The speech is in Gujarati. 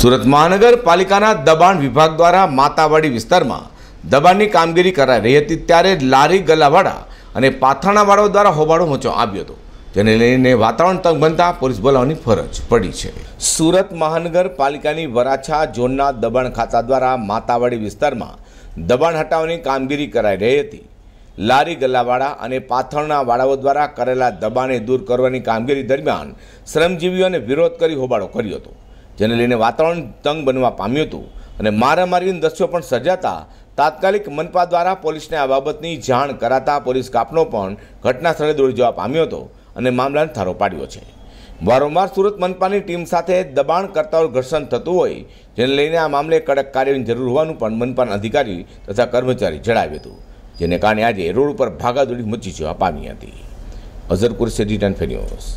સુરત મહાનગરપાલિકાના દબાણ વિભાગ દ્વારા માતાવાડી વિસ્તારમાં દબાણની કામગીરી કરાઈ રહી હતી ત્યારે લારી ગલાવાળા અને પાથાણાવાળાઓ દ્વારા હોબાળો મચો આવ્યો હતો જેને લઈને વાતાવરણ તંગ બનતા પોલીસ બોલાવવાની ફરજ પડી છે સુરત મહાનગરપાલિકાની વરાછા ઝોનના દબાણ ખાતા દ્વારા માતાવાડી વિસ્તારમાં દબાણ હટાવવાની કામગીરી કરાઈ રહી હતી લારી ગલાવાળા અને પાથરણા વાળાઓ દ્વારા કરેલા દબાણે દૂર કરવાની કામગીરી દરમિયાન શ્રમજીવીઓને વિરોધ કરી હોબાળો કર્યો હતો જેને લઈને વાતાવરણ તંગ બનવા પામ્યું હતું અને મારામારીના દ્રશ્યો પણ સર્જાતા તાત્કાલિક મનપા દ્વારા પોલીસને આ બાબતની જાણ કરાતા પોલીસ કાફલો પણ ઘટના સ્થળે દોડી જવા પામ્યો હતો અને મામલાને થારો પાડ્યો છે વારંવાર સુરત મનપાની ટીમ સાથે દબાણ કરતા ઘર્ષણ થતું હોય જેને લઈને આ મામલે કડક કાર્યની જરૂર હોવાનું પણ મનપાના અધિકારી તથા કર્મચારી જણાવ્યું હતું જેને કારણે આજે રોડ ઉપર ભાગાદોડી મચી જવા પામી હતી અઝર કુરસેડી ટેન્ફે ન્યૂઝ